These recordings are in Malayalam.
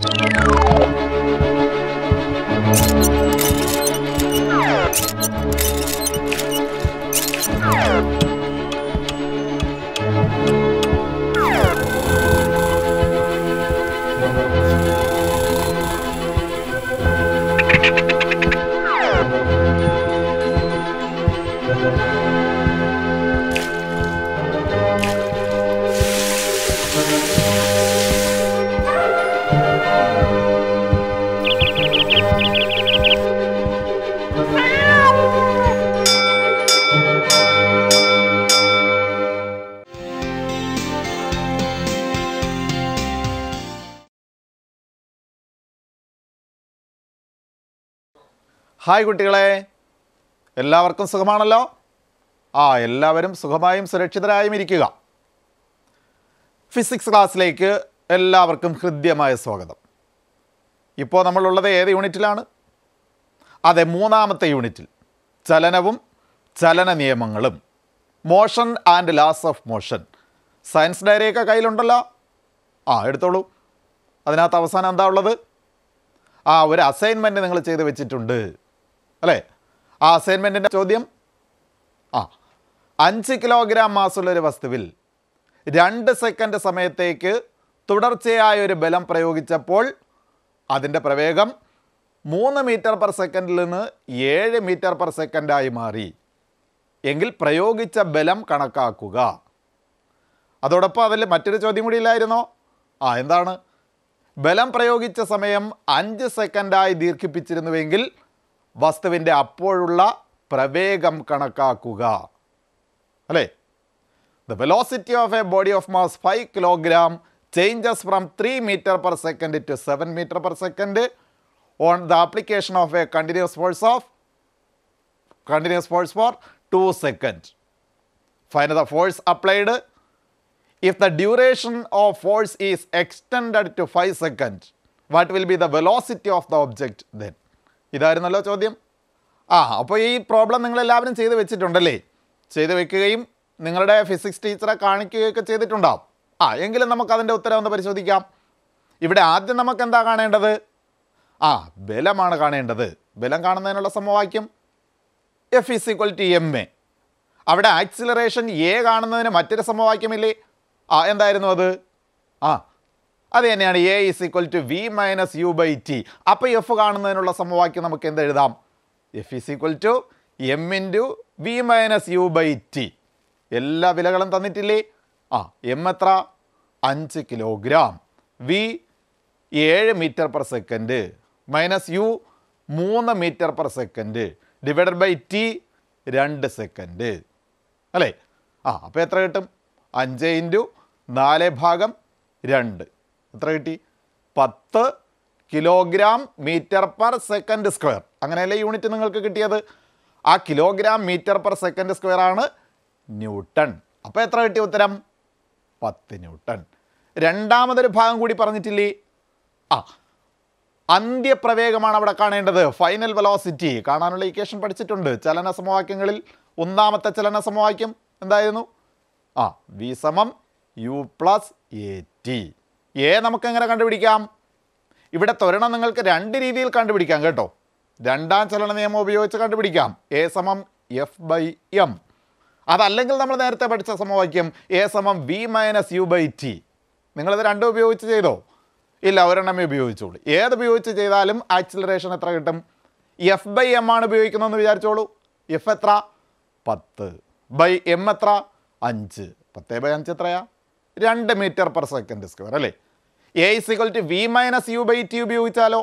Thank you. ഹായ് കുട്ടികളെ എല്ലാവർക്കും സുഖമാണല്ലോ ആ എല്ലാവരും സുഖമായും സുരക്ഷിതരായും ഇരിക്കുക ഫിസിക്സ് ക്ലാസ്സിലേക്ക് എല്ലാവർക്കും ഹൃദ്യമായ സ്വാഗതം ഇപ്പോൾ നമ്മളുള്ളത് ഏത് യൂണിറ്റിലാണ് അതെ മൂന്നാമത്തെ യൂണിറ്റിൽ ചലനവും ചലന നിയമങ്ങളും motion and laws of motion science ഡയറിയൊക്കെ കയ്യിലുണ്ടല്ലോ ആ എടുത്തോളൂ അതിനകത്ത് അവസാനം എന്താ ഉള്ളത് ആ ഒരു അസൈൻമെൻറ്റ് നിങ്ങൾ ചെയ്ത് വെച്ചിട്ടുണ്ട് അല്ലേ ആ അസൈൻമെൻറ്റിൻ്റെ ചോദ്യം ആ അഞ്ച് കിലോഗ്രാം മാസുള്ളൊരു വസ്തുവിൽ രണ്ട് സെക്കൻഡ് സമയത്തേക്ക് തുടർച്ചയായ ഒരു ബലം പ്രയോഗിച്ചപ്പോൾ അതിൻ്റെ പ്രവേഗം മൂന്ന് മീറ്റർ പെർ സെക്കൻഡിൽ നിന്ന് ഏഴ് മീറ്റർ പെർ സെക്കൻഡായി മാറി എങ്കിൽ പ്രയോഗിച്ച ബലം കണക്കാക്കുക അതോടൊപ്പം അതിൽ മറ്റൊരു ചോദ്യം കൂടി ഇല്ലായിരുന്നോ ആ എന്താണ് ബലം പ്രയോഗിച്ച സമയം അഞ്ച് സെക്കൻഡായി ദീർഘിപ്പിച്ചിരുന്നുവെങ്കിൽ വസ്തുവിൻ്റെ അപ്പോഴുള്ള പ്രവേഗം കണക്കാക്കുക അല്ലേ the velocity of a body of mass five kilogram changes from three metre per second to seven metre per second on the application of a continuous force of continuous force for two second find the force applied if the duration of force is extended to 5 second what will be the velocity of the object then ഇതായിരുന്നല്ലോ ചോദ്യം ആ അപ്പോൾ ഈ പ്രോബ്ലം നിങ്ങളെല്ലാവരും ചെയ്ത് വെച്ചിട്ടുണ്ടല്ലേ ചെയ്ത് വെക്കുകയും നിങ്ങളുടെ ഫിസിക്സ് ടീച്ചറെ കാണിക്കുകയൊക്കെ ചെയ്തിട്ടുണ്ടാവും ആ എങ്കിലും നമുക്കതിൻ്റെ ഉത്തരം ഒന്ന് പരിശോധിക്കാം ഇവിടെ ആദ്യം നമുക്ക് എന്താ കാണേണ്ടത് ആ ബലമാണ് കാണേണ്ടത് ബലം കാണുന്നതിനുള്ള സമവാക്യം F is equal to M A അവിടെ ആക്സിലറേഷൻ എ കാണുന്നതിന് മറ്റൊരു സമവാക്യമില്ലേ ആ എന്തായിരുന്നു അത് ആ അത് തന്നെയാണ് A is equal to V minus U by T അപ്പോൾ എഫ് കാണുന്നതിനുള്ള സമവാക്യം നമുക്ക് എന്ത് എഴുതാം F is equal to M into V minus U by T എല്ലാ വിലകളും തന്നിട്ടില്ലേ ആ എം എത്ര അഞ്ച് കിലോഗ്രാം വി ഏഴ് metre per second minus U മൂന്ന് metre per second divided by T രണ്ട് സെക്കൻഡ് അല്ലേ ആ അപ്പോൾ എത്ര കിട്ടും അഞ്ച് ഇൻറ്റു നാല് ഭാഗം രണ്ട് എത്ര കിട്ടി പത്ത് kilogram metre per second square അങ്ങനെയല്ലേ യൂണിറ്റ് നിങ്ങൾക്ക് കിട്ടിയത് ആ kilogram metre per second square ആണ് ന്യൂട്ടൺ അപ്പോൾ എത്ര കിട്ടി ഉത്തരം പത്ത് ന്യൂട്ടൺ രണ്ടാമതൊരു ഭാഗം കൂടി പറഞ്ഞിട്ടില്ലേ ആ അന്ത്യപ്രവേഗമാണ് അവിടെ കാണേണ്ടത് ഫൈനൽ വെലോസിറ്റി കാണാനുള്ള ഇക്വേഷൻ പഠിച്ചിട്ടുണ്ട് ചലന സമവാക്യങ്ങളിൽ ഒന്നാമത്തെ ചലന സമവാക്യം എന്തായിരുന്നു ആ വി സമം U plus A T A നമുക്കെങ്ങനെ കണ്ടുപിടിക്കാം ഇവിടെ ത്വരണം നിങ്ങൾക്ക് രണ്ട് രീതിയിൽ കണ്ടുപിടിക്കാം കേട്ടോ രണ്ടാം ചലന നിയമം ഉപയോഗിച്ച് കണ്ടുപിടിക്കാം എ സമം എഫ് ബൈ എം അതല്ലെങ്കിൽ നമ്മൾ നേരത്തെ പഠിച്ച സമവാക്യം എ സമം V minus U by T നിങ്ങളിത് രണ്ടും ഉപയോഗിച്ച് ചെയ്തോ ഇല്ല ഒരെണ്ണമേ ഉപയോഗിച്ചോളൂ ഉപയോഗിച്ച് ചെയ്താലും ആക്സിലറേഷൻ എത്ര കിട്ടും എഫ് ബൈ എം ആണ് ഉപയോഗിക്കുന്നതെന്ന് വിചാരിച്ചോളൂ എഫ് എത്ര പത്ത് ബൈ എം എത്ര അഞ്ച് പത്തേ ബൈ അഞ്ച് എത്രയാ രണ്ട് മീറ്റർ പെർ സെക്കൻഡ് സ്ക്വയർ അല്ലേ A is equal to V minus U by T ഉപയോഗിച്ചാലോ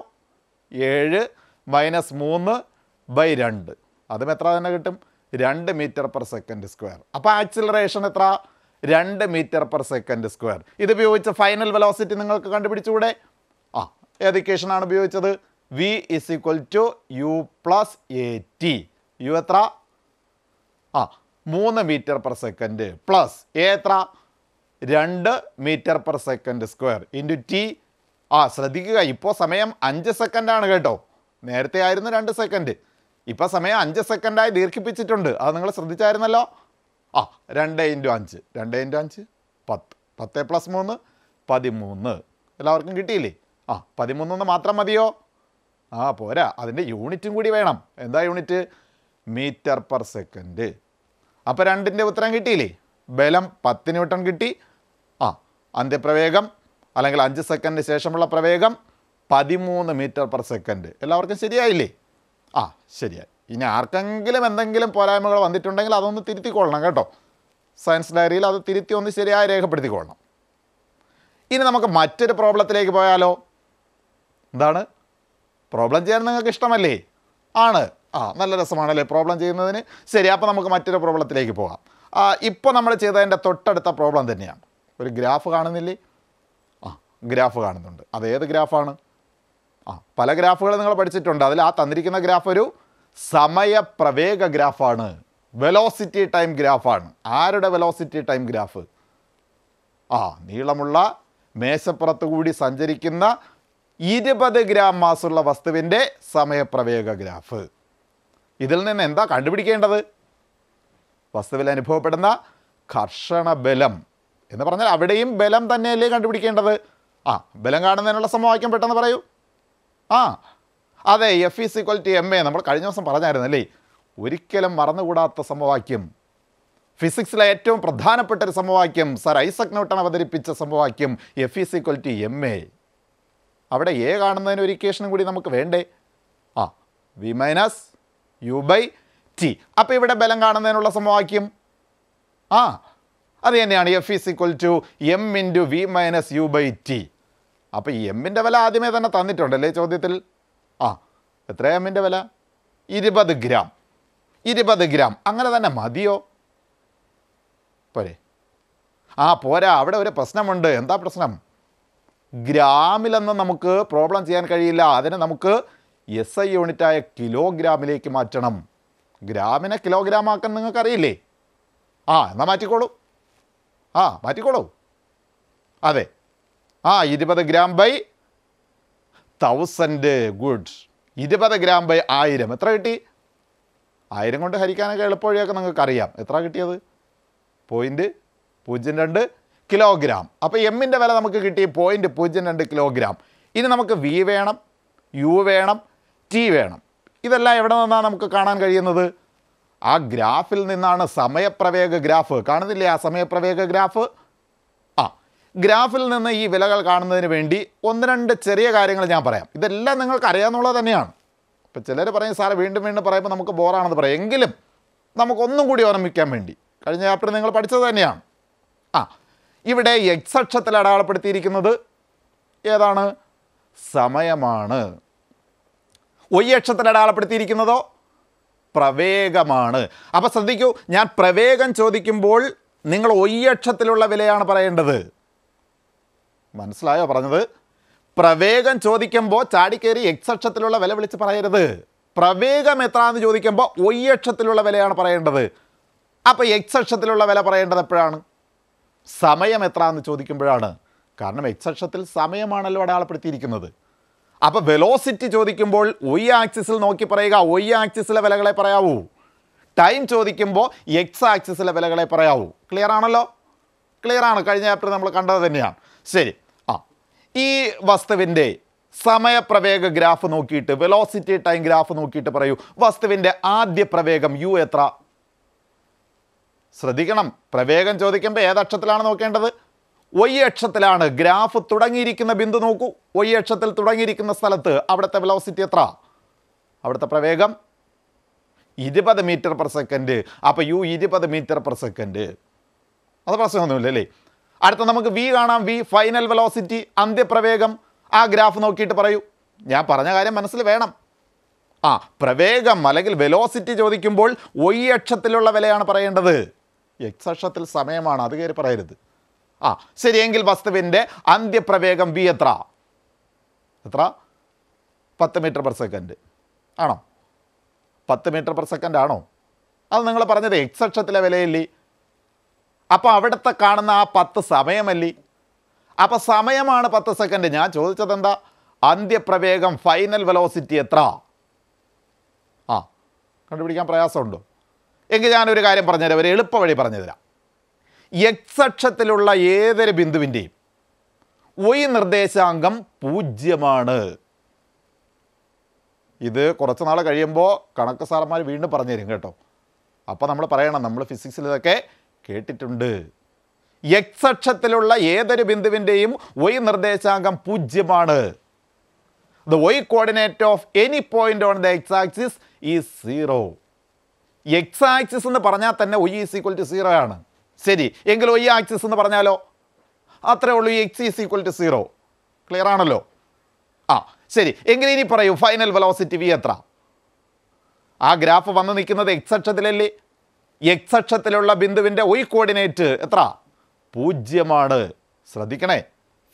ഏഴ് മൈനസ് മൂന്ന് ബൈ രണ്ട് അതും എത്ര തന്നെ കിട്ടും രണ്ട് മീറ്റർ പെർ സെക്കൻഡ് സ്ക്വയർ അപ്പോൾ ആക്സിലറേഷൻ എത്ര രണ്ട് മീറ്റർ പെർ സെക്കൻഡ് സ്ക്വയർ ഇത് ഫൈനൽ വെലോസിറ്റി നിങ്ങൾക്ക് കണ്ടുപിടിച്ചുകൂടെ ആ ഏത് ഇക്വേഷനാണ് ഉപയോഗിച്ചത് V is equal to U plus A T U എത്ര ആ മൂന്ന് metre per second plus A എത്ര രണ്ട് metre per second square into T ആ ശ്രദ്ധിക്കുക ഇപ്പോൾ സമയം അഞ്ച് സെക്കൻഡാണ് കേട്ടോ നേരത്തെ ആയിരുന്നു രണ്ട് സെക്കൻഡ് ഇപ്പോൾ സമയം അഞ്ച് സെക്കൻഡായി ദീർഘിപ്പിച്ചിട്ടുണ്ട് അത് നിങ്ങൾ ശ്രദ്ധിച്ചായിരുന്നല്ലോ ആ രണ്ട് ഇൻറ്റു അഞ്ച് രണ്ട് ഇൻറ്റു അഞ്ച് പത്ത് പത്ത് പ്ലസ് മൂന്ന് പതിമൂന്ന് എല്ലാവർക്കും കിട്ടിയില്ലേ ആ പതിമൂന്നൊന്ന് മാത്രം മതിയോ ആ പോരാ അതിൻ്റെ യൂണിറ്റും കൂടി വേണം എന്താ യൂണിറ്റ് മീറ്റർ പെർ സെക്കൻഡ് അപ്പോൾ രണ്ടിൻ്റെ ഉത്തരം കിട്ടിയില്ലേ ബലം പത്ത് ന്യൂട്ടൺ കിട്ടി അന്ത്യപ്രവേഗം അല്ലെങ്കിൽ അഞ്ച് സെക്കൻഡിന് ശേഷമുള്ള പ്രവേഗം പതിമൂന്ന് മീറ്റർ പെർ സെക്കൻഡ് എല്ലാവർക്കും ശരിയായില്ലേ ആ ശരിയായി ഇനി ആർക്കെങ്കിലും എന്തെങ്കിലും പോരായ്മകൾ വന്നിട്ടുണ്ടെങ്കിൽ അതൊന്ന് തിരുത്തിക്കൊള്ളണം കേട്ടോ സയൻസ് ഡയറിയിൽ അത് തിരുത്തി ഒന്ന് ശരിയായി രേഖപ്പെടുത്തിക്കൊള്ളണം ഇനി നമുക്ക് മറ്റൊരു പ്രോബ്ലത്തിലേക്ക് പോയാലോ എന്താണ് പ്രോബ്ലം ചെയ്യാൻ നിങ്ങൾക്ക് ഇഷ്ടമല്ലേ ആണ് ആ നല്ല രസമാണല്ലേ പ്രോബ്ലം ചെയ്യുന്നതിന് ശരി അപ്പോൾ നമുക്ക് മറ്റൊരു പ്രോബ്ലത്തിലേക്ക് പോകാം ഇപ്പോൾ നമ്മൾ ചെയ്തതിൻ്റെ തൊട്ടടുത്ത പ്രോബ്ലം തന്നെയാണ് ഒരു ഗ്രാഫ് കാണുന്നില്ലേ ആ ഗ്രാഫ് കാണുന്നുണ്ട് അതേത് ഗ്രാഫാണ് ആ പല ഗ്രാഫുകൾ നിങ്ങൾ പഠിച്ചിട്ടുണ്ട് അതിൽ ആ തന്നിരിക്കുന്ന ഗ്രാഫ് ഒരു സമയപ്രവേഗ ഗ്രാഫാണ് വെലോസിറ്റി ടൈം ഗ്രാഫാണ് ആരുടെ വെലോസിറ്റി ടൈം ഗ്രാഫ് ആ നീളമുള്ള മേശപ്പുറത്ത് കൂടി സഞ്ചരിക്കുന്ന ഇരുപത് ഗ്രാം മാസുള്ള വസ്തുവിൻ്റെ സമയപ്രവേഗ ഗ്രാഫ് ഇതിൽ നിന്ന് എന്താ കണ്ടുപിടിക്കേണ്ടത് വസ്തുവിൽ അനുഭവപ്പെടുന്ന കർഷണബലം എന്ന് പറഞ്ഞാൽ അവിടെയും ബലം തന്നെയല്ലേ കണ്ടുപിടിക്കേണ്ടത് ആ ബലം കാണുന്നതിനുള്ള സമവാക്യം പെട്ടെന്ന് പറയൂ ആ അതെ F is equal to M A നമ്മൾ കഴിഞ്ഞ ദിവസം പറഞ്ഞായിരുന്നു അല്ലേ ഒരിക്കലും മറന്നുകൂടാത്ത സമവാക്യം ഫിസിക്സിലെ ഏറ്റവും പ്രധാനപ്പെട്ട ഒരു സമവാക്യം സർ ഐസക് ന്യൂട്ടൺ അവതരിപ്പിച്ച സമവാക്യം F is equal to M A അവിടെ എ കാണുന്നതിന് ഒരു ഇക്വേഷനും കൂടി നമുക്ക് വേണ്ടേ ആ V minus U by T അപ്പോൾ ഇവിടെ ബലം കാണുന്നതിനുള്ള സമവാക്യം ആ അത് തന്നെയാണ് F is equal to M into V minus U by T അപ്പോൾ എമ്മിൻ്റെ വില ആദ്യമേ തന്നെ തന്നിട്ടുണ്ടല്ലേ ചോദ്യത്തിൽ ആ എത്ര എമ്മിൻ്റെ വില ഇരുപത് ഗ്രാം ഇരുപത് ഗ്രാം അങ്ങനെ തന്നെ മതിയോ പോരെ ആ പോരാ അവിടെ ഒരു പ്രശ്നമുണ്ട് എന്താ പ്രശ്നം ഗ്രാമിലൊന്നും നമുക്ക് പ്രോബ്ലം ചെയ്യാൻ കഴിയില്ല അതിനെ നമുക്ക് എസ് ഐ യൂണിറ്റായ കിലോഗ്രാമിലേക്ക് മാറ്റണം ഗ്രാമിനെ കിലോഗ്രാം ആക്കാൻ നിങ്ങൾക്കറിയില്ലേ ആ എന്നാൽ മാറ്റിക്കോളൂ ആ മാറ്റിക്കോളൂ അതെ ആ ഇരുപത് ഗ്രാം ബൈ തൗസൻഡ് ഗുഡ് ഇരുപത് ഗ്രാം ബൈ ആയിരം എത്ര കിട്ടി ആയിരം കൊണ്ട് ഹരിക്കാനൊക്കെ എളുപ്പവഴിയൊക്കെ നിങ്ങൾക്കറിയാം എത്ര കിട്ടിയത് പോയിൻറ്റ് പൂജ്യം രണ്ട് കിലോഗ്രാം അപ്പോൾ എമ്മിൻ്റെ വില നമുക്ക് കിട്ടി പോയിൻ്റ് പൂജ്യം രണ്ട് കിലോഗ്രാം ഇനി നമുക്ക് വി വേണം യു വേണം ടി വേണം ഇതെല്ലാം എവിടെ നിന്നാണ് നമുക്ക് കാണാൻ കഴിയുന്നത് ആ ഗ്രാഫിൽ നിന്നാണ് സമയപ്രവേഗ ഗ്രാഫ് കാണുന്നില്ലേ ആ സമയപ്രവേഗ ഗ്രാഫ് ആ ഗ്രാഫിൽ നിന്ന് ഈ വിലകൾ കാണുന്നതിന് വേണ്ടി ഒന്ന് രണ്ട് ചെറിയ കാര്യങ്ങൾ ഞാൻ പറയാം ഇതെല്ലാം നിങ്ങൾക്ക് അറിയാമെന്നുള്ളത് തന്നെയാണ് ഇപ്പം ചിലർ പറയും സാറേ വീണ്ടും വീണ്ടും പറയുമ്പോൾ നമുക്ക് ബോറാണെന്ന് പറയാം എങ്കിലും നമുക്കൊന്നും കൂടി ഓർമ്മിക്കാൻ വേണ്ടി കഴിഞ്ഞ ചാപ്റ്റർ നിങ്ങൾ പഠിച്ചത് തന്നെയാണ് ആ ഇവിടെ എക്സ് അക്ഷത്തിൽ അടയാളപ്പെടുത്തിയിരിക്കുന്നത് ഏതാണ് സമയമാണ് ഒയ്യക്ഷത്തിൽ അടയാളപ്പെടുത്തിയിരിക്കുന്നതോ പ്രവേഗമാണ് അപ്പോൾ ശ്രദ്ധിക്കൂ ഞാൻ പ്രവേഗം ചോദിക്കുമ്പോൾ നിങ്ങൾ ഒയ്യക്ഷത്തിലുള്ള വിലയാണ് പറയേണ്ടത് മനസ്സിലായോ പറഞ്ഞത് പ്രവേഗം ചോദിക്കുമ്പോൾ ചാടിക്കേറി എക്സ് അക്ഷത്തിലുള്ള വില വിളിച്ച് പറയരുത് പ്രവേഗം എത്ര എന്ന് ചോദിക്കുമ്പോൾ ഒയ്യക്ഷത്തിലുള്ള വിലയാണ് പറയേണ്ടത് അപ്പോൾ എക്സ് അക്ഷത്തിലുള്ള വില പറയേണ്ടത് എപ്പോഴാണ് സമയം എത്ര എന്ന് ചോദിക്കുമ്പോഴാണ് കാരണം എക്സ് അക്ഷത്തിൽ സമയമാണല്ലോ അടയാളപ്പെടുത്തിയിരിക്കുന്നത് അപ്പോൾ വെലോസിറ്റി ചോദിക്കുമ്പോൾ ഒയ് ആക്സിസിൽ നോക്കി പറയുക ഒയ് ആക്സിസിലെ വിലകളെ പറയാവൂ ടൈം ചോദിക്കുമ്പോൾ എക്സ് ആക്സിസിലെ വിലകളെ പറയാവൂ ക്ലിയർ ആണല്ലോ ക്ലിയർ ആണ് കഴിഞ്ഞ ചാപ്റ്റർ നമ്മൾ കണ്ടത് തന്നെയാണ് ശരി ആ ഈ വസ്തുവിൻ്റെ സമയപ്രവേഗ ഗ്രാഫ് നോക്കിയിട്ട് വെലോസിറ്റി ടൈം ഗ്രാഫ് നോക്കിയിട്ട് പറയൂ വസ്തുവിൻ്റെ ആദ്യ പ്രവേഗം യു എത്ര ശ്രദ്ധിക്കണം പ്രവേഗം ചോദിക്കുമ്പോൾ ഏതക്ഷത്തിലാണ് നോക്കേണ്ടത് വൈ അക്ഷത്തിലാണ് ഗ്രാഫ് തുടങ്ങിയിരിക്കുന്ന ബിന്ദു നോക്കൂ വൈ അക്ഷത്തിൽ തുടങ്ങിയിരിക്കുന്ന സ്ഥലത്ത് അവിടുത്തെ വെലോസിറ്റി എത്ര അവിടുത്തെ പ്രവേഗം ഇരുപത് മീറ്റർ പെർ സെക്കൻഡ് അപ്പോൾ യു ഇരുപത് മീറ്റർ പെർ സെക്കൻഡ് അത് പ്രശ്നമൊന്നുമില്ല അല്ലേ അടുത്ത നമുക്ക് വി കാണാം വി ഫൈനൽ വെലോസിറ്റി അന്ത്യപ്രവേഗം ആ ഗ്രാഫ് നോക്കിയിട്ട് പറയൂ ഞാൻ പറഞ്ഞ കാര്യം മനസ്സിൽ വേണം ആ പ്രവേഗം അല്ലെങ്കിൽ വെലോസിറ്റി ചോദിക്കുമ്പോൾ ഒയ്യക്ഷത്തിലുള്ള അക്ഷത്തിലുള്ള വിലയാണ് പറയേണ്ടത് എക്സക്ഷത്തിൽ അക്ഷത്തിൽ സമയമാണ് അത് കയറി പറയരുത് ആ ശരിയെങ്കിൽ വസ്തുവിൻ്റെ അന്ത്യപ്രവേഗം വി എത്ര എത്ര പത്ത് മീറ്റർ പെർ സെക്കൻഡ് ആണോ പത്ത് മീറ്റർ പെർ സെക്കൻഡ് ആണോ അത് നിങ്ങൾ പറഞ്ഞത് എക്സ് അക്ഷത്തിലെ വിലയല്ലേ അപ്പോൾ അവിടുത്തെ കാണുന്ന ആ പത്ത് സമയമല്ലേ അപ്പോൾ സമയമാണ് പത്ത് സെക്കൻഡ് ഞാൻ ചോദിച്ചത് എന്താ അന്ത്യപ്രവേഗം ഫൈനൽ വെലോസിറ്റി എത്ര ആ കണ്ടുപിടിക്കാൻ പ്രയാസമുണ്ടോ എങ്കിൽ ഞാനൊരു കാര്യം പറഞ്ഞുതരാം ഒരു എളുപ്പ വഴി പറഞ്ഞുതരാം എക്സ് അക്ഷത്തിലുള്ള ഏതൊരു ബിന്ദുവിൻ്റെയും ഒയ് നിർദ്ദേശാംഗം പൂജ്യമാണ് ഇത് കുറച്ച് നാൾ കഴിയുമ്പോൾ കണക്ക് സാറന്മാർ വീണ്ടും പറഞ്ഞു തരും കേട്ടോ അപ്പോൾ നമ്മൾ പറയണം നമ്മൾ ഫിസിക്സിൽ ഇതൊക്കെ കേട്ടിട്ടുണ്ട് എക്സ് അക്ഷത്തിലുള്ള ഏതൊരു ബിന്ദുവിൻ്റെയും ഒയ് നിർദ്ദേശാംഗം പൂജ്യമാണ് the Y coordinate of any point on the X axis is zero X axis എന്ന് പറഞ്ഞാൽ തന്നെ ഒയ് ഈസ് ഈക്വൽ ടു സീറോ ആണ് ശരി എങ്കിലോ ഈ ആക്സിസ് എന്ന് പറഞ്ഞാലോ അത്രേ ഉള്ളൂ ഈ X is equal to zero clear ആണല്ലോ ആ ശരി എങ്കിലും ഇനി പറയൂ ഫൈനൽ വെലോസിറ്റി വി എത്ര ആ ഗ്രാഫ് വന്ന് നിൽക്കുന്നത് എക്സ് അക്ഷത്തിലല്ലേ എക്സ് അക്ഷത്തിലുള്ള ബിന്ദുവിൻ്റെ ഒയ് കോർഡിനേറ്റ് എത്ര പൂജ്യമാണ് ശ്രദ്ധിക്കണേ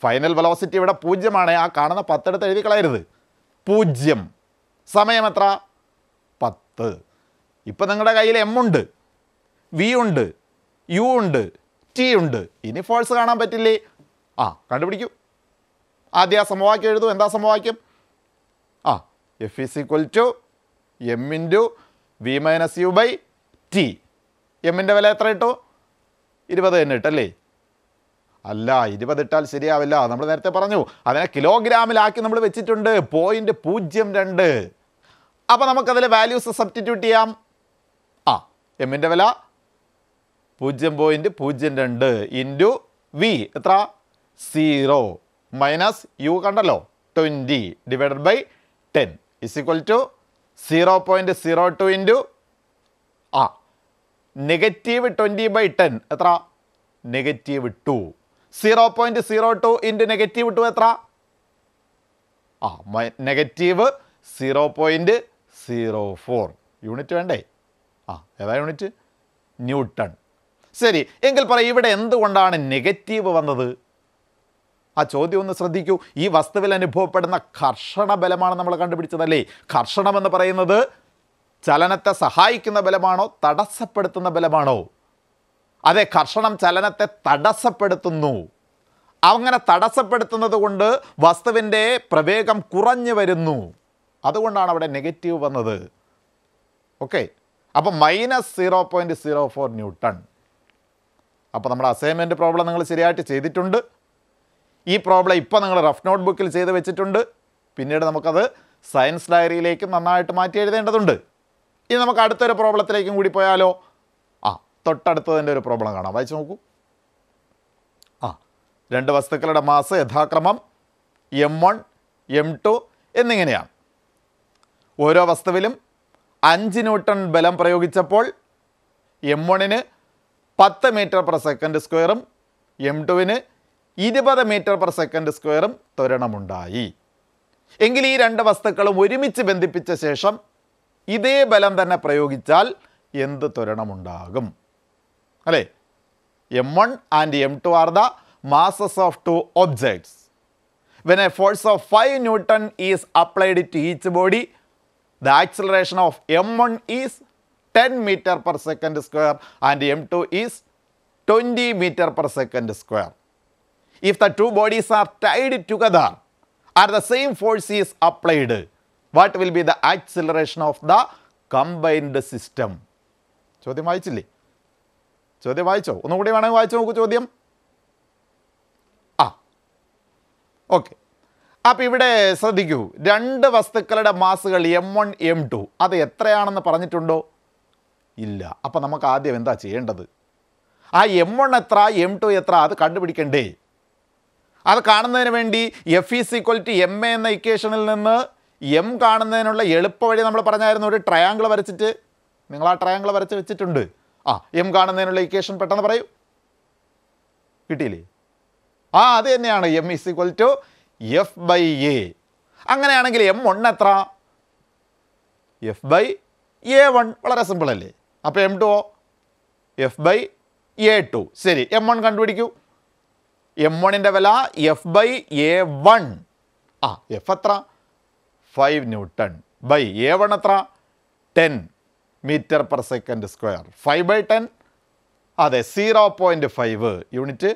ഫൈനൽ വെലോസിറ്റി ഇവിടെ പൂജ്യമാണ് ആ കാണുന്ന പത്തെടുത്ത് എഴുതി കളയരുത് പൂജ്യം സമയം എത്ര പത്ത് ഇപ്പം നിങ്ങളുടെ കയ്യിൽ എം ഉണ്ട് വി ഉണ്ട് യു ഉണ്ട് ടി ഉണ്ട് ഇനി ഫോഴ്സ് കാണാൻ പറ്റില്ലേ ആ കണ്ടുപിടിക്കൂ ആദ്യ ആ സമവാക്യം എഴുതും എന്താ സമവാക്യം ആ F is equal to M into V minus U by T എമ്മിൻ്റെ വില എത്ര ഇട്ടു ഇരുപത് തന്നെ ഇട്ടല്ലേ അല്ല ഇട്ടാൽ ശരിയാവില്ല നമ്മൾ നേരത്തെ പറഞ്ഞു അതിനെ കിലോഗ്രാമിലാക്കി നമ്മൾ വെച്ചിട്ടുണ്ട് പോയിൻ്റ് പൂജ്യം രണ്ട് അപ്പോൾ നമുക്കതിൽ വാല്യൂസ് സബ്സ്റ്റിറ്റ്യൂട്ട് ചെയ്യാം ആ എമ്മിൻ്റെ വില പൂജ്യം പോയിൻറ്റ് പൂജ്യം രണ്ട് ഇൻറ്റു വി എത്ര സീറോ മൈനസ് യു കണ്ടല്ലോ twenty divided by ten is equal to zero point zero two into ആ നെഗറ്റീവ് ട്വൻറ്റി ബൈ ടെൻ എത്ര negative two zero point zero two into negative two എത്ര ആ negative zero point zero four unit വേണ്ടേ ആ ഏതാ യൂണിറ്റ് ന്യൂട്ടൺ ശരി എങ്കിൽ പറയും ഇവിടെ എന്തുകൊണ്ടാണ് നെഗറ്റീവ് വന്നത് ആ ചോദ്യം ഒന്ന് ശ്രദ്ധിക്കൂ ഈ വസ്തുവിൽ അനുഭവപ്പെടുന്ന കർഷണ ബലമാണ് നമ്മൾ കണ്ടുപിടിച്ചതല്ലേ കർഷണം എന്ന് പറയുന്നത് ചലനത്തെ സഹായിക്കുന്ന ബലമാണോ തടസ്സപ്പെടുത്തുന്ന ബലമാണോ അതെ കർഷണം ചലനത്തെ തടസ്സപ്പെടുത്തുന്നു അങ്ങനെ തടസ്സപ്പെടുത്തുന്നത് കൊണ്ട് വസ്തുവിൻ്റെ പ്രവേഗം കുറഞ്ഞു വരുന്നു അതുകൊണ്ടാണ് അവിടെ നെഗറ്റീവ് വന്നത് ഓക്കെ അപ്പം minus zero point zero four newton അപ്പോൾ നമ്മുടെ അസൈൻമെൻറ്റ് പ്രോബ്ലം നിങ്ങൾ ശരിയായിട്ട് ചെയ്തിട്ടുണ്ട് ഈ പ്രോബ്ലം ഇപ്പോൾ നിങ്ങൾ റഫ് നോട്ട് ബുക്കിൽ ചെയ്ത് വെച്ചിട്ടുണ്ട് പിന്നീട് നമുക്കത് സയൻസ് ഡയറിയിലേക്ക് നന്നായിട്ട് മാറ്റി എഴുതേണ്ടതുണ്ട് ഇനി നമുക്ക് അടുത്തൊരു പ്രോബ്ലത്തിലേക്കും കൂടി പോയാലോ ആ തൊട്ടടുത്തതിൻ്റെ ഒരു പ്രോബ്ലം കാണാം വായിച്ചു നോക്കൂ ആ രണ്ട് വസ്തുക്കളുടെ മാസ് യഥാക്രമം എം വൺ എം ടു എന്നിങ്ങനെയാണ് ഓരോ വസ്തുവിലും അഞ്ച് ന്യൂട്ടൺ ബലം പ്രയോഗിച്ചപ്പോൾ എം വണ്ണിന് പത്ത് മീറ്റർ പെർ സെക്കൻഡ് സ്ക്വയറും എം ടുവിന് ഇരുപത് മീറ്റർ പെർ സെക്കൻഡ് സ്ക്വയറും ത്വരണമുണ്ടായി എങ്കിൽ ഈ രണ്ട് വസ്തുക്കളും ഒരുമിച്ച് ബന്ധിപ്പിച്ച ശേഷം ഇതേ ബലം തന്നെ പ്രയോഗിച്ചാൽ എന്ത് ത്വരണമുണ്ടാകും അല്ലേ M one and M two are the masses of two objects when a force of five newton is applied to each body the acceleration of M one is ten metre per second square and M two is twenty metre per second square if the two bodies are tied together are the same force is applied what will be the acceleration of the combined system ചോദ്യം വായിച്ചില്ലേ ചോദ്യം വായിച്ചോ ഒന്നുകൂടി വേണമെങ്കിൽ വായിച്ചു നോക്കൂ ചോദ്യം ആ ഓക്കെ അപ്പം ഇവിടെ ശ്രദ്ധിക്കൂ രണ്ട് വസ്തുക്കളുടെ മാസുകൾ എം വൺ എം ടു അത് എത്രയാണെന്ന് പറഞ്ഞിട്ടുണ്ടോ ഇല്ല അപ്പം നമുക്ക് ആദ്യം എന്താ ചെയ്യേണ്ടത് ആ എം വൺ എത്ര എം ടു എത്ര അത് കണ്ടുപിടിക്കണ്ടേ അത് കാണുന്നതിന് വേണ്ടി F equal to M A എന്ന ഇക്വേഷനിൽ നിന്ന് എം കാണുന്നതിനുള്ള എളുപ്പവഴി നമ്മൾ പറഞ്ഞായിരുന്നു ഒരു ട്രയാങ്കിൾ വരച്ചിട്ട് നിങ്ങൾ ആ ട്രയാങ്കിൾ വരച്ച് വെച്ചിട്ടുണ്ട് ആ എം കാണുന്നതിനുള്ള ഇക്വേഷൻ പെട്ടെന്ന് പറയൂ കിട്ടിയില്ലേ ആ അത് തന്നെയാണ് M is equal to F by A അങ്ങനെയാണെങ്കിൽ എം വൺ എത്ര എഫ് ബൈ എ വൺ വളരെ സിമ്പിളല്ലേ അപ്പോൾ എം ടു ഒ എഫ് ബൈ എ ടു ശരി എം വൺ കണ്ടുപിടിക്കൂ എം വണ്ണിൻ്റെ വില എഫ് ബൈ എ വൺ ആ എഫ് എത്ര five newton by A one എത്ര ten metre per second square five by ten അതെ സീറോ പോയിൻ്റ് ഫൈവ് യൂണിറ്റ്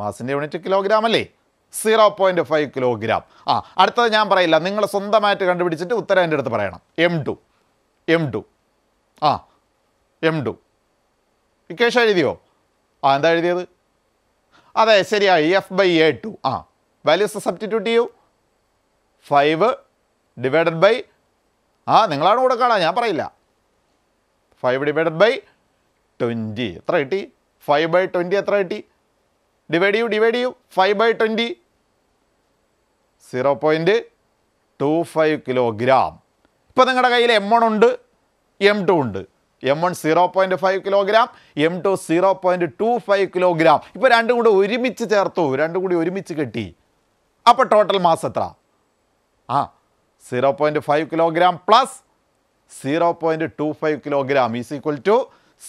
മാസിൻ്റെ യൂണിറ്റ് കിലോഗ്രാം അല്ലേ സീറോ പോയിൻ്റ് ഫൈവ് കിലോഗ്രാം ആ അടുത്തത് ഞാൻ പറയില്ല നിങ്ങൾ സ്വന്തമായിട്ട് കണ്ടുപിടിച്ചിട്ട് ഉത്തരം എൻ്റെ അടുത്ത് പറയണം എം ടു എം ടു ആ എം ഡു ഇക്കേഷ എഴുതിയോ ആ എന്താ എഴുതിയത് അതെ ശരിയായി എഫ് ബൈ എ ടു ആ വാല്യൂസ് സബ്സ്റ്റിറ്റ്യൂട്ട് ചെയ്യൂ ഫൈവ് ഡിവൈഡഡ് ബൈ ആ നിങ്ങളാണ് കൂടെ കാണാൻ ഞാൻ പറയില്ല ഫൈവ് ഡിവൈഡഡ് ബൈ ട്വൻറ്റി എത്ര കിട്ടി ഫൈവ് ബൈ ട്വൻറ്റി എത്ര കിട്ടി ഡിവൈഡ് ചെയ്യൂ ഡിവൈഡ് ചെയ്യൂ five by twenty zero point two five kilogram ഇപ്പോൾ നിങ്ങളുടെ കയ്യിൽ എം വൺ ഉണ്ട് എം ടു ഉണ്ട് M one zero point five kilogram M two zero point two five kilogram ഇപ്പോൾ രണ്ടും കൂടി ഒരുമിച്ച് ചേർത്തു രണ്ടും കൂടി ഒരുമിച്ച് കിട്ടി അപ്പോൾ ടോട്ടൽ മാസ് എത്ര ആ zero point five kilogram plus zero point two five kilogram is equal to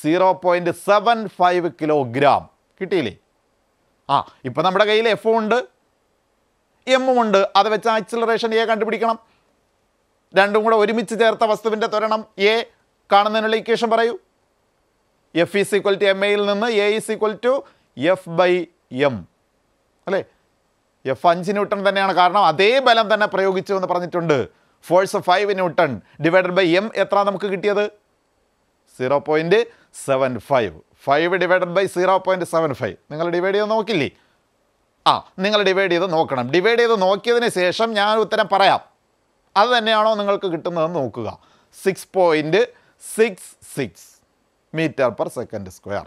zero point seven five kilogram കിട്ടിയില്ലേ ആ ഇപ്പം നമ്മുടെ കയ്യിൽ എഫും ഉണ്ട് എമ്മും ഉണ്ട് അത് വെച്ചാൽ ആക്സിലറേഷൻ എ കണ്ടുപിടിക്കണം രണ്ടും കൂടെ ഒരുമിച്ച് ചേർത്ത വസ്തുവിൻ്റെ ത്വരണം എ കാണുന്നതിനുള്ള ഇക്വേഷൻ പറയൂ F is equal to M എയിൽ നിന്ന് A is equal to F by M അല്ലേ എഫ് അഞ്ച് ന്യൂട്ടൺ തന്നെയാണ് കാരണം അതേ ബലം തന്നെ പ്രയോഗിച്ചു എന്ന് പറഞ്ഞിട്ടുണ്ട് force five newton divided by M എത്ര നമുക്ക് കിട്ടിയത് zero point seven five five divided by zero point seven five നിങ്ങൾ ഡിവൈഡ് ചെയ്ത് നോക്കില്ലേ ആ നിങ്ങൾ ഡിവൈഡ് ചെയ്ത് നോക്കണം ഡിവൈഡ് ചെയ്ത് നോക്കിയതിന് ശേഷം ഞാൻ ഉത്തരം പറയാം അത് തന്നെയാണോ നിങ്ങൾക്ക് കിട്ടുന്നതെന്ന് നോക്കുക six point six six metre per second square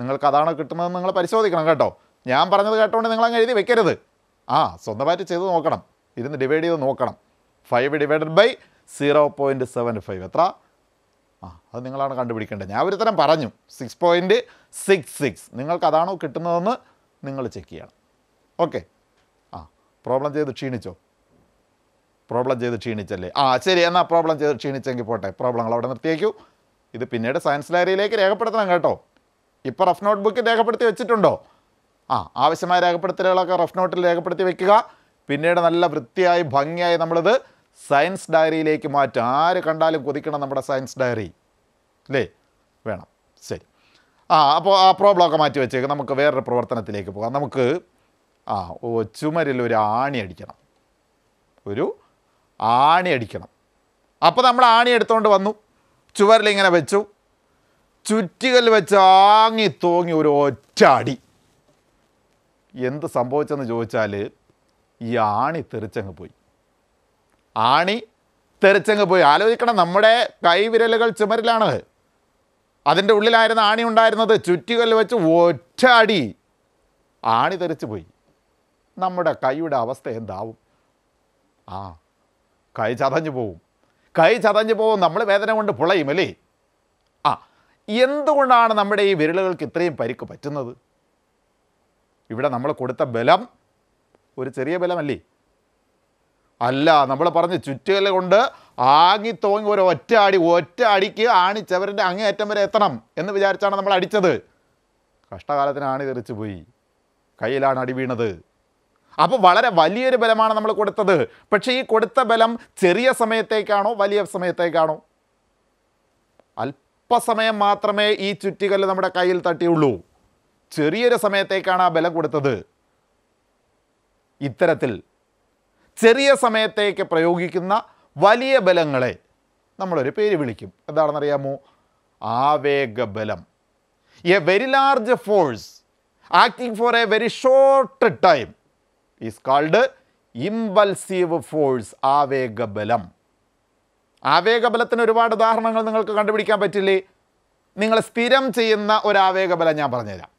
നിങ്ങൾക്ക് അതാണ് കിട്ടുന്നത് നിങ്ങൾ പരിശോധിക്കണം കേട്ടോ ഞാൻ പറഞ്ഞത് കേട്ടോണ്ട് നിങ്ങൾ അങ്ങ് എഴുതി വെക്കരുത് ആ സ്വന്തമായിട്ട് ചെയ്ത് നോക്കണം ഇരുന്ന് ഡിവൈഡ് ചെയ്ത് നോക്കണം five divided by zero point seven five എത്ര ആ അത് നിങ്ങളാണ് കണ്ടുപിടിക്കേണ്ടത് ഞാൻ ഒരു തരം പറഞ്ഞു സിക്സ് പോയിൻറ്റ് സിക്സ് സിക്സ് നിങ്ങൾക്ക് അതാണോ കിട്ടുന്നതെന്ന് നിങ്ങൾ ചെക്ക് ചെയ്യണം ഓക്കെ ആ പ്രോബ്ലം ചെയ്ത് ക്ഷീണിച്ചോ പ്രോബ്ലം ചെയ്ത് ക്ഷീണിച്ചല്ലേ ആ ശരി എന്നാൽ പ്രോബ്ലം ചെയ്ത് ക്ഷീണിച്ചെങ്കിൽ പോട്ടെ പ്രോബ്ലങ്ങൾ അവിടെ നിർത്തിയേക്കൂ ഇത് പിന്നീട് സയൻസ് ഡയറിയിലേക്ക് രേഖപ്പെടുത്തണം കേട്ടോ ഇപ്പോൾ റഫ് നോട്ട് രേഖപ്പെടുത്തി വെച്ചിട്ടുണ്ടോ ആ ആവശ്യമായ രേഖപ്പെടുത്തലുകളൊക്കെ റഫ് നോട്ടിൽ രേഖപ്പെടുത്തി വെക്കുക പിന്നീട് നല്ല വൃത്തിയായി ഭംഗിയായി നമ്മളിത് സയൻസ് ഡയറിയിലേക്ക് മാറ്റും ആര് കണ്ടാലും കൊതിക്കണം നമ്മുടെ സയൻസ് ഡയറി അല്ലേ വേണം ശരി ആ അപ്പോൾ ആ പ്രോബ്ലമൊക്കെ മാറ്റി വെച്ചേക്കാം നമുക്ക് വേറൊരു പ്രവർത്തനത്തിലേക്ക് പോകാം നമുക്ക് ആ ചുമരിൽ ഒരു ആണി അടിക്കണം ഒരു ആണി അടിക്കണം അപ്പോൾ നമ്മൾ ആണി എടുത്തുകൊണ്ട് വന്നു ചുവരിലിങ്ങനെ വെച്ചു ചുറ്റികൽ വെച്ച് ആങ്ങി തൂങ്ങി ഒരു ഒറ്റ അടി എന്ത് സംഭവിച്ചെന്ന് ചോദിച്ചാൽ ഈ ആണി തെറിച്ചങ്ങ് പോയി ആണി തെറിച്ചങ്ങ് പോയി ആലോചിക്കണം നമ്മുടെ കൈവിരലുകൾ ചുമരിലാണ് അതിൻ്റെ ഉള്ളിലായിരുന്ന ആണി ഉണ്ടായിരുന്നത് ചുറ്റികൽ വെച്ച് ഒറ്റ അടി ആണി തെറിച്ച് പോയി നമ്മുടെ കൈയുടെ അവസ്ഥ എന്താവും ആ കൈ ചതഞ്ഞു പോവും കൈ ചതഞ്ഞു പോവും നമ്മൾ വേദന കൊണ്ട് പുളയും അല്ലേ ആ എന്തുകൊണ്ടാണ് നമ്മുടെ ഈ വിരലുകൾക്ക് ഇത്രയും പരിക്ക് പറ്റുന്നത് ഇവിടെ നമ്മൾ കൊടുത്ത ബലം ഒരു ചെറിയ ബലമല്ലേ അല്ല നമ്മൾ പറഞ്ഞ് ചുറ്റുകല കൊണ്ട് ആങ്ങി തോങ്ങി ഒരു ഒറ്റ അടി ഒറ്റ അടിക്ക് ആണി ചവരൻ്റെ അങ്ങേയറ്റം വരെ എത്തണം എന്ന് വിചാരിച്ചാണ് നമ്മൾ അടിച്ചത് കഷ്ടകാലത്തിന് ആണി തെറിച്ചു പോയി കയ്യിലാണ് അടി വീണത് അപ്പോൾ വളരെ വലിയൊരു ബലമാണ് നമ്മൾ കൊടുത്തത് പക്ഷേ ഈ കൊടുത്ത ബലം ചെറിയ സമയത്തേക്കാണോ വലിയ സമയത്തേക്കാണോ അല്പസമയം മാത്രമേ ഈ ചുറ്റികല്ല് നമ്മുടെ കയ്യിൽ തട്ടിയുള്ളൂ ചെറിയൊരു സമയത്തേക്കാണ് ആ ബലം കൊടുത്തത് ഇത്തരത്തിൽ ചെറിയ സമയത്തേക്ക് പ്രയോഗിക്കുന്ന വലിയ ബലങ്ങളെ നമ്മളൊരു പേര് വിളിക്കും എന്താണെന്നറിയാമോ ആവേഗ ബലം a very large force acting for a very short time is called impulsive force ആവേഗബലം ആവേഗബലത്തിന് ഒരുപാട് ഉദാഹരണങ്ങൾ നിങ്ങൾക്ക് കണ്ടുപിടിക്കാൻ പറ്റില്ലേ നിങ്ങൾ സ്ഥിരം ചെയ്യുന്ന ഒരു ആവേഗബലം ഞാൻ പറഞ്ഞുതരാം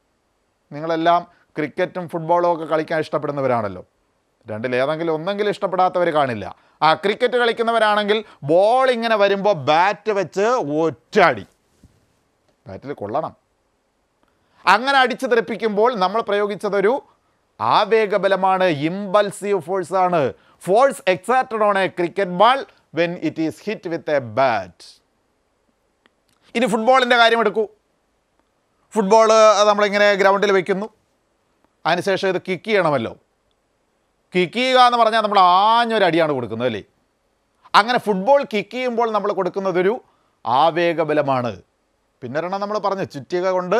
നിങ്ങളെല്ലാം ക്രിക്കറ്റും ഫുട്ബോളും ഒക്കെ കളിക്കാൻ ഇഷ്ടപ്പെടുന്നവരാണല്ലോ രണ്ടിലേതെങ്കിലും ഒന്നെങ്കിലും ഇഷ്ടപ്പെടാത്തവർ കാണില്ല ആ ക്രിക്കറ്റ് കളിക്കുന്നവരാണെങ്കിൽ ബോൾ ഇങ്ങനെ വരുമ്പോൾ ബാറ്റ് വെച്ച് ഒറ്റാടി ബാറ്റിൽ കൊള്ളണം അങ്ങനെ അടിച്ചു തെറിപ്പിക്കുമ്പോൾ നമ്മൾ പ്രയോഗിച്ചതൊരു ആവേഗബലമാണ് ഇമ്പൾസീവ് ആണ് force exerted on a cricket ball when it is hit with a bat ഇനി ഫുട്ബോളിൻ്റെ കാര്യം എടുക്കൂ ഫുട്ബോൾ നമ്മളിങ്ങനെ ഗ്രൗണ്ടിൽ വയ്ക്കുന്നു അതിനുശേഷം ഇത് കിക്ക് ചെയ്യണമല്ലോ കിക്ക് ചെയ്യുക എന്ന് പറഞ്ഞാൽ നമ്മൾ ആഞ്ഞൊരടിയാണ് കൊടുക്കുന്നത് അല്ലേ അങ്ങനെ ഫുട്ബോൾ കിക്ക് ചെയ്യുമ്പോൾ നമ്മൾ കൊടുക്കുന്നതൊരു ആവേഗബലമാണ് പിന്നൊരെണ്ണം നമ്മൾ പറഞ്ഞു ചുറ്റിക കൊണ്ട്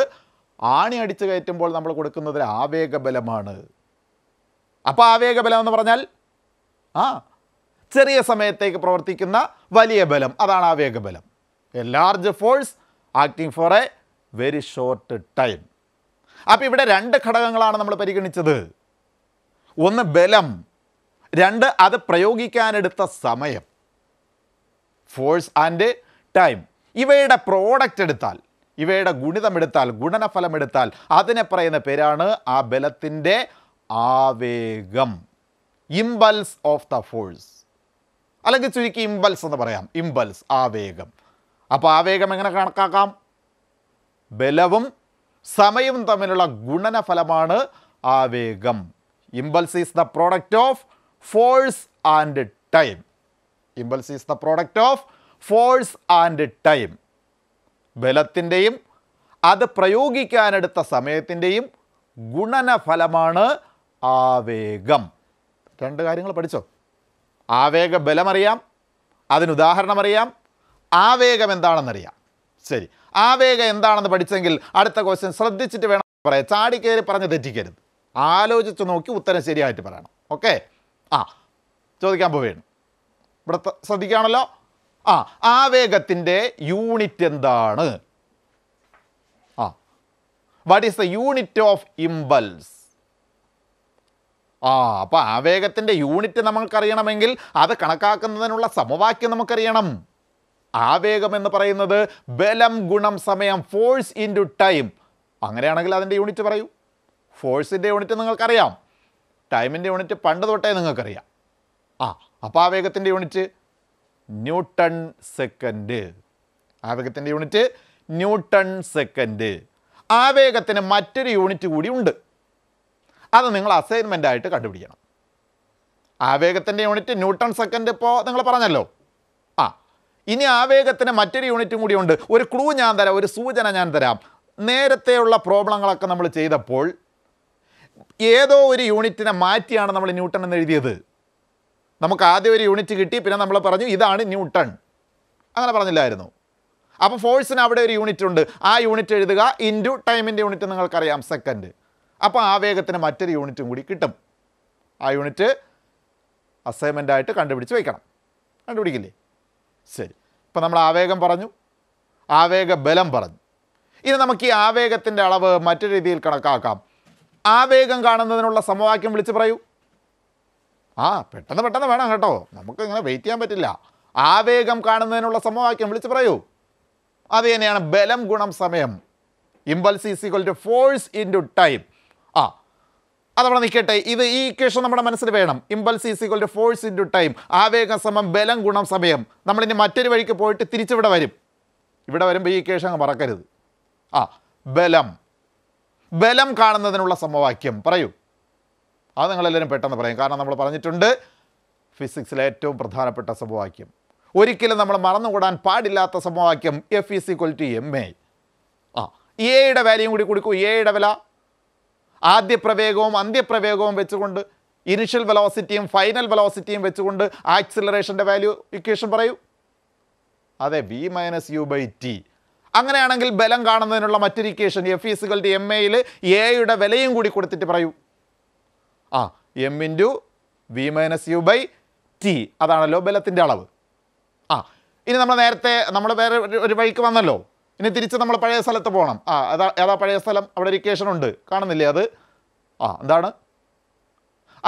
ആണി അടിച്ച് കയറ്റുമ്പോൾ നമ്മൾ കൊടുക്കുന്നതിൽ ആവേഗബലമാണ് അപ്പോൾ ആവേഗബലം എന്ന് പറഞ്ഞാൽ ആ ചെറിയ സമയത്തേക്ക് പ്രവർത്തിക്കുന്ന വലിയ ബലം അതാണ് ആവേഗബലം a large force acting for a very short time അപ്പോൾ ഇവിടെ രണ്ട് ഘടകങ്ങളാണ് നമ്മൾ പരിഗണിച്ചത് ഒന്ന് ബലം രണ്ട് അത് പ്രയോഗിക്കാനെടുത്ത സമയം ഫോഴ്സ് ആൻഡ് ടൈം ഇവയുടെ പ്രോഡക്റ്റ് എടുത്താൽ ഇവയുടെ ഗുണിതമെടുത്താൽ ഗുണനഫലമെടുത്താൽ അതിനെ പറയുന്ന പേരാണ് ആ ബലത്തിൻ്റെ ആവേഗം ഇമ്പൽസ് ഓഫ് ദ ഫോഴ്സ് അല്ലെങ്കിൽ ചുരുക്കി ഇമ്പൽസ് എന്ന് പറയാം ഇമ്പൽസ് ആവേഗം അപ്പോൾ ആവേഗം എങ്ങനെ കണക്കാക്കാം ബലവും സമയവും തമ്മിലുള്ള ഗുണനഫലമാണ് ആവേഗം impulse is the product of force and time impulse is the product of force and time ബലത്തിൻ്റെയും അത് പ്രയോഗിക്കാനെടുത്ത സമയത്തിൻ്റെയും ഗുണനഫലമാണ് ആവേഗം രണ്ട് കാര്യങ്ങൾ പഠിച്ചോ ആവേഗ ബലമറിയാം അറിയാം ആവേഗം എന്താണെന്നറിയാം ശരി ആവേഗം എന്താണെന്ന് പഠിച്ചെങ്കിൽ അടുത്ത ക്വസ്റ്റ്യൻ ശ്രദ്ധിച്ചിട്ട് വേണം പറയാം ചാടിക്കേറി പറഞ്ഞ് തെറ്റിക്കരുത് ആലോചിച്ച് നോക്കി ഉത്തരം ശരിയായിട്ട് പറയണം ഓക്കെ ആ ചോദിക്കാൻ പോവുകയാണ് ഇവിടെ ശ്രദ്ധിക്കുകയാണല്ലോ ആ ആവേഗത്തിൻ്റെ യൂണിറ്റ് എന്താണ് ആ what is the unit of impulse ആ അപ്പോൾ ആവേഗത്തിൻ്റെ യൂണിറ്റ് നമുക്കറിയണമെങ്കിൽ അത് കണക്കാക്കുന്നതിനുള്ള സമവാക്യം നമുക്കറിയണം ആവേഗം എന്ന് പറയുന്നത് ബലം ഗുണം സമയം ഫോഴ്സ് ഇൻ ടു ടൈം അങ്ങനെയാണെങ്കിൽ അതിൻ്റെ യൂണിറ്റ് പറയൂ ഫോഴ്സിൻ്റെ യൂണിറ്റ് നിങ്ങൾക്കറിയാം ടൈമിൻ്റെ യൂണിറ്റ് പണ്ട് തൊട്ടേ നിങ്ങൾക്കറിയാം ആ അപ്പോൾ ആവേഗത്തിൻ്റെ യൂണിറ്റ് ന്യൂട്ടൺ സെക്കൻഡ് ആവേഗത്തിൻ്റെ യൂണിറ്റ് ന്യൂട്ടൺ സെക്കൻഡ് ആവേഗത്തിന് മറ്റൊരു യൂണിറ്റ് കൂടി ഉണ്ട് അത് നിങ്ങൾ അസൈൻമെൻ്റ് ആയിട്ട് കണ്ടുപിടിക്കണം ആവേഗത്തിൻ്റെ യൂണിറ്റ് ന്യൂട്ടൺ സെക്കൻഡ് ഇപ്പോൾ നിങ്ങൾ പറഞ്ഞല്ലോ ആ ഇനി ആവേഗത്തിന് മറ്റൊരു യൂണിറ്റും കൂടി ഉണ്ട് ഒരു ക്ലൂ ഞാൻ തരാം ഒരു സൂചന ഞാൻ തരാം നേരത്തെയുള്ള പ്രോബ്ലങ്ങളൊക്കെ നമ്മൾ ചെയ്തപ്പോൾ ഏതോ ഒരു യൂണിറ്റിനെ മാറ്റിയാണ് നമ്മൾ ന്യൂട്ടൺ എന്ന് എഴുതിയത് നമുക്ക് ആദ്യം ഒരു യൂണിറ്റ് കിട്ടി പിന്നെ നമ്മൾ പറഞ്ഞു ഇതാണ് ന്യൂട്ടൺ അങ്ങനെ പറഞ്ഞില്ലായിരുന്നു അപ്പോൾ ഫോഴ്സിന് അവിടെ ഒരു യൂണിറ്റ് ഉണ്ട് ആ യൂണിറ്റ് എഴുതുക ഇൻറ്റു ടൈമിൻ്റെ യൂണിറ്റ് നിങ്ങൾക്കറിയാം സെക്കൻഡ് അപ്പോൾ ആ വേഗത്തിന് മറ്റൊരു യൂണിറ്റും കൂടി കിട്ടും ആ യൂണിറ്റ് അസൈൻമെൻ്റ് ആയിട്ട് കണ്ടുപിടിച്ച് വയ്ക്കണം കണ്ടുപിടിക്കില്ലേ ശരി ഇപ്പം നമ്മൾ ആവേഗം പറഞ്ഞു ആവേഗ ബലം പറഞ്ഞു ഇനി നമുക്ക് ഈ ആവേഗത്തിൻ്റെ അളവ് മറ്റു രീതിയിൽ കണക്കാക്കാം ആവേഗം കാണുന്നതിനുള്ള സമവാക്യം വിളിച്ച് പറയൂ ആ പെട്ടെന്ന് പെട്ടെന്ന് വേണം കേട്ടോ നമുക്ക് ഇങ്ങനെ വെയിറ്റ് ചെയ്യാൻ പറ്റില്ല ആവേഗം കാണുന്നതിനുള്ള സമവാക്യം വിളിച്ച് പറയൂ അത് തന്നെയാണ് ബലം ഗുണം സമയം impulse is equal to force into time ആ അതവിടെ നിൽക്കട്ടെ ഇത് ഈ ഇക്വേഷൻ നമ്മുടെ മനസ്സിൽ വേണം impulse is equal to force into time ആവേഗം സമം ബലം ഗുണം സമയം നമ്മളിനി മറ്റൊരു വഴിക്ക് പോയിട്ട് തിരിച്ചിവിടെ വരും ഇവിടെ വരുമ്പോൾ ഈ ഇക്വേഷൻ മറക്കരുത് ആ ബലം ബലം കാണുന്നതിനുള്ള സമവാക്യം പറയൂ അത് നിങ്ങളെല്ലാവരും പെട്ടെന്ന് പറയും കാരണം നമ്മൾ പറഞ്ഞിട്ടുണ്ട് ഫിസിക്സിലെ ഏറ്റവും പ്രധാനപ്പെട്ട സമവാക്യം ഒരിക്കലും നമ്മൾ മറന്നുകൂടാൻ പാടില്ലാത്ത സമവാക്യം F is equal to M A ആ എയുടെ e വാല്യൂം കൂടി കൊടുക്കും എയുടെ e വില ആദ്യ പ്രവേഗവും അന്ത്യപ്രവേഗവും വെച്ചുകൊണ്ട് ഇനിഷ്യൽ വെലോസിറ്റിയും ഫൈനൽ വെലോസിറ്റിയും വെച്ചുകൊണ്ട് ആക്സിലറേഷൻ്റെ വാല്യൂ ഇക്വേഷൻ പറയൂ അതെ V minus U by T അങ്ങനെയാണെങ്കിൽ ബലം കാണുന്നതിനുള്ള മറ്റൊരു ഇക്വേഷൻ എഫ് ഇസുകളുടെ എം എയിൽ എയുടെ വിലയും കൂടി കൊടുത്തിട്ട് പറയൂ ആ M into V minus U by T അതാണല്ലോ ബലത്തിൻ്റെ അളവ് ആ ഇനി നമ്മൾ നേരത്തെ നമ്മൾ വേറെ ഒരു വഴിക്ക് വന്നല്ലോ ഇനി തിരിച്ച് നമ്മൾ പഴയ സ്ഥലത്ത് പോകണം ആ അതാ ഏതാ പഴയ സ്ഥലം അവിടെ ഇക്വേഷൻ ഉണ്ട് കാണുന്നില്ലേ അത് ആ എന്താണ്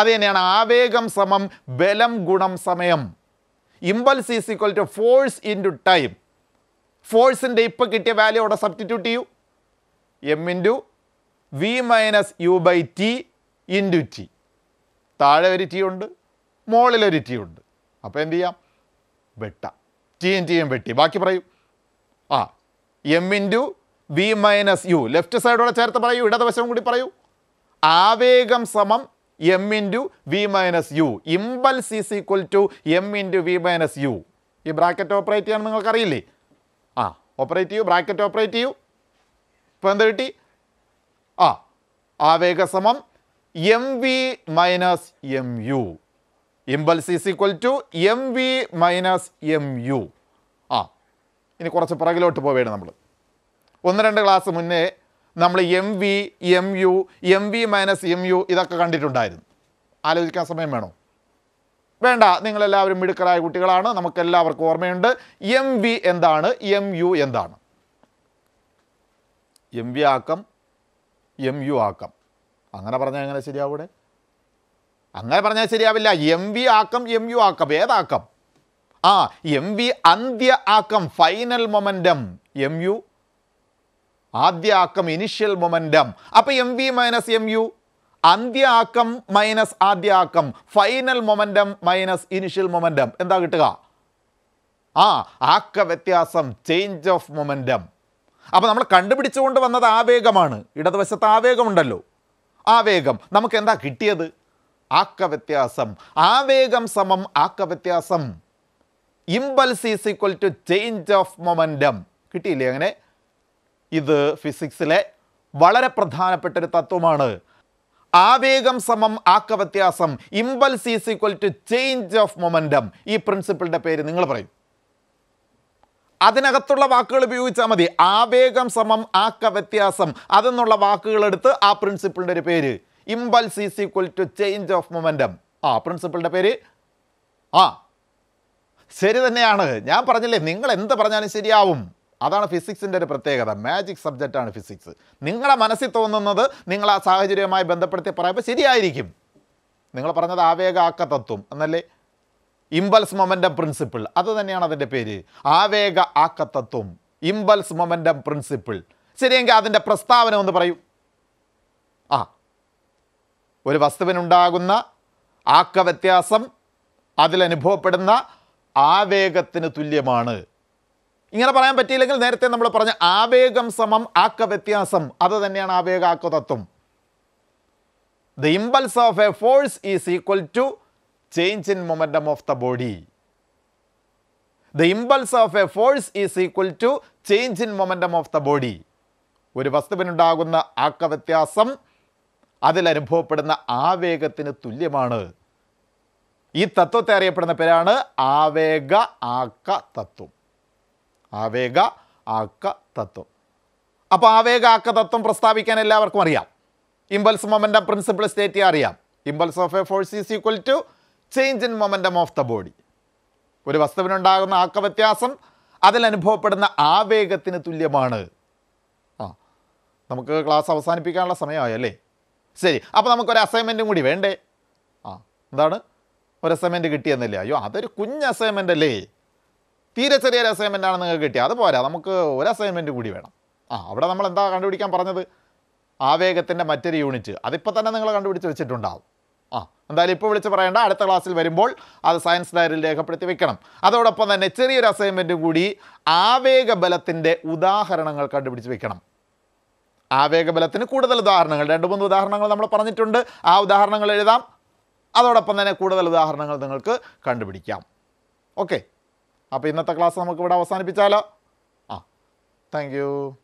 അത് തന്നെയാണ് ആവേഗം സമം ബലം ഗുണം സമയം impulse is equal to force into time ഫോഴ്സിൻ്റെ ഇപ്പം കിട്ടിയ വാല്യൂ അവിടെ സബ്സ്റ്റിറ്റ്യൂട്ട് ചെയ്യൂ M into V minus U by T into T താഴെ ഒരു ടീയുണ്ട് മുകളിലൊരു ടീയുണ്ട് അപ്പോൾ എന്ത് ചെയ്യാം വെട്ട ടീയും ടീയും വെട്ടി ബാക്കി പറയും ആ M into V minus U left സൈഡോടെ ചേർത്ത് പറയൂ ഇടതുവശവും കൂടി പറയൂ ആവേഗം സമം M into V minus U impulse is equal to M into V minus U ഈ ബ്രാക്കറ്റ് ഓപ്പറേറ്റ് ചെയ്യാൻ നിങ്ങൾക്കറിയില്ലേ ആ ഓപ്പറേറ്റ് ചെയ്യൂ ബ്രാക്കറ്റ് ഓപ്പറേറ്റ് ചെയ്യൂ ഇപ്പോൾ എന്ത് കിട്ടി ആ ആവേഗ സമം M V minus M U impulse is equal to M V minus M U ആ ഇനി കുറച്ച് പുറകിലോട്ട് പോവുകയാണ് നമ്മൾ ഒന്ന് രണ്ട് ക്ലാസ് മുന്നേ നമ്മൾ M V M U M V minus M U ഇതൊക്കെ കണ്ടിട്ടുണ്ടായിരുന്നു ആലോചിക്കാൻ സമയം വേണോ വേണ്ട നിങ്ങളെല്ലാവരും മിടുക്കരായ കുട്ടികളാണ് നമുക്കെല്ലാവർക്കും ഓർമ്മയുണ്ട് എം വി എന്താണ് എം യു എന്താണ് എം വി ആക്കം എം യു ആക്കം അങ്ങനെ പറഞ്ഞാൽ എങ്ങനെ ശരിയാവൂടെ അങ്ങനെ പറഞ്ഞാൽ ശരിയാവില്ല എം വി ആക്കം എം യു ആക്കം ഏതാക്കം ആ എം വി അന്ത്യ ആക്കം ഫൈനൽ മൊമെൻറ്റം എം യു ആദ്യ ആക്കം ഇനിഷ്യൽ മൊമെൻറ്റം അപ്പോൾ M V minus M U അന്ത്യ ആക്കം മൈനസ് ആദ്യ ആക്കം final momentum minus initial momentum എന്താ കിട്ടുക ആ ആക്ക വ്യത്യാസം ചേഞ്ച് ഓഫ് മൊമെൻറ്റം അപ്പോൾ നമ്മൾ കണ്ടുപിടിച്ചുകൊണ്ട് വന്നത് ആവേഗമാണ് ഇടതുവശത്ത് ആവേഗമുണ്ടല്ലോ ആവേഗം നമുക്ക് എന്താ കിട്ടിയത് ആക്കവ്യത്യാസം ആവേഗം സമം ആക്കവ്യത്യാസം impulse is equal to change of momentum കിട്ടിയില്ലേ അങ്ങനെ ഇത് ഫിസിക്സിലെ വളരെ പ്രധാനപ്പെട്ട ഒരു തത്വമാണ് ആവേഗം സമം ആക്കവ്യത്യാസം impulse is equal to change of momentum ഈ പ്രിൻസിപ്പിളിൻ്റെ പേര് നിങ്ങൾ പറയും അതിനകത്തുള്ള വാക്കുകൾ ഉപയോഗിച്ചാൽ മതി ആവേഗം സമം ആക്ക വ്യത്യാസം അതെന്നുള്ള വാക്കുകൾ എടുത്ത് ആ പ്രിൻസിപ്പിളിൻ്റെ ഒരു പേര് impulse is equal to change of momentum ആ പ്രിൻസിപ്പിളിൻ്റെ പേര് ആ ശരി തന്നെയാണ് ഞാൻ പറഞ്ഞില്ലേ നിങ്ങൾ എന്ത് പറഞ്ഞാലും ശരിയാവും അതാണ് ഫിസിക്സിൻ്റെ ഒരു പ്രത്യേകത മാജിക് സബ്ജക്റ്റാണ് ഫിസിക്സ് നിങ്ങളുടെ മനസ്സിൽ തോന്നുന്നത് നിങ്ങൾ ആ സാഹചര്യവുമായി ബന്ധപ്പെടുത്തി പറയുമ്പോൾ ശരിയായിരിക്കും നിങ്ങൾ പറഞ്ഞത് ആവേഗ ആക്ക തത്വം എന്നല്ലേ ഇമ്പൽസ് മൊമൻറ്റം പ്രിൻസിപ്പിൾ അത് തന്നെയാണ് അതിൻ്റെ പേര് ആവേഗ ആക്കത്തത്വം ഇമ്പൽസ് മൊമൻറ്റം പ്രിൻസിപ്പിൾ ശരിയെങ്കിൽ അതിൻ്റെ പ്രസ്താവന ഒന്ന് പറയൂ ആ ഒരു വസ്തുവിനുണ്ടാകുന്ന വ്യത്യാസം അതിലനുഭവപ്പെടുന്ന ആവേഗത്തിന് തുല്യമാണ് ഇങ്ങനെ പറയാൻ പറ്റിയില്ലെങ്കിൽ നേരത്തെ നമ്മൾ പറഞ്ഞ ആവേഗം സമം ആക്ക വ്യത്യാസം അത് തന്നെയാണ് ആവേഗ ആക്ക തത്വം the impulse of a force is equal to change in momentum of the body. The impulse of a force is equal to change in momentum of the body. ഒരു വസ്തുവിനുണ്ടാകുന്ന ആക്കവ്യത്യാസം അതിലനുഭവപ്പെടുന്ന ആവേഗത്തിന് തുല്യമാണ് ഈ തത്വത്തെ അറിയപ്പെടുന്ന പേരാണ് ആവേഗ ആക്ക തത്വം ആവേഗ ആക്ക തത്വം അപ്പോൾ ആവേഗ ആക്ക തത്വം പ്രസ്താവിക്കാൻ എല്ലാവർക്കും അറിയാം ഇമ്പൾസ് മൊമെൻ്റം പ്രിൻസിപ്പിൾ സ്റ്റേറ്റ് അറിയാം impulse of a force is equal to change in momentum of the body ഒരു വസ്തുവിനുണ്ടാകുന്ന ആക്കവ്യത്യാസം അതിലനുഭവപ്പെടുന്ന ആവേഗത്തിന് തുല്യമാണ് ആ നമുക്ക് ക്ലാസ് അവസാനിപ്പിക്കാനുള്ള അല്ലേ ശരി അപ്പോൾ നമുക്കൊരു അസൈൻമെൻറ്റും കൂടി വേണ്ടേ ആ എന്താണ് ഒരു അസൈൻമെൻറ്റ് കിട്ടിയെന്നല്ലേ അയ്യോ അതൊരു കുഞ്ഞ് അസൈൻമെൻ്റ് അല്ലേ തീരെ ചെറിയൊരു അസൈൻമെൻറ്റാണ് നിങ്ങൾക്ക് കിട്ടിയത് അത് പോരാ നമുക്ക് ഒരു അസൈൻമെൻറ്റ് കൂടി വേണം ആ അവിടെ നമ്മൾ എന്താ കണ്ടുപിടിക്കാൻ പറഞ്ഞത് ആവേഗത്തിൻ്റെ മറ്റൊരു യൂണിറ്റ് അതിപ്പോൾ തന്നെ നിങ്ങൾ കണ്ടുപിടിച്ച് വെച്ചിട്ടുണ്ടാവും ആ എന്തായാലും ഇപ്പോൾ വിളിച്ച് പറയേണ്ട അടുത്ത ക്ലാസ്സിൽ വരുമ്പോൾ അത് സയൻസ് ഡയറിയിൽ രേഖപ്പെടുത്തി വെക്കണം അതോടൊപ്പം തന്നെ ചെറിയൊരു അസൈൻമെൻറ്റും കൂടി ആവേഗബലത്തിൻ്റെ ഉദാഹരണങ്ങൾ കണ്ടുപിടിച്ച് വെക്കണം ആവേഗബലത്തിന് കൂടുതൽ ഉദാഹരണങ്ങൾ രണ്ട് മൂന്ന് ഉദാഹരണങ്ങൾ നമ്മൾ പറഞ്ഞിട്ടുണ്ട് ആ ഉദാഹരണങ്ങൾ എഴുതാം അതോടൊപ്പം തന്നെ കൂടുതൽ ഉദാഹരണങ്ങൾ നിങ്ങൾക്ക് കണ്ടുപിടിക്കാം ഓക്കെ അപ്പോൾ ഇന്നത്തെ ക്ലാസ് നമുക്ക് ഇവിടെ അവസാനിപ്പിച്ചാലോ ആ താങ്ക്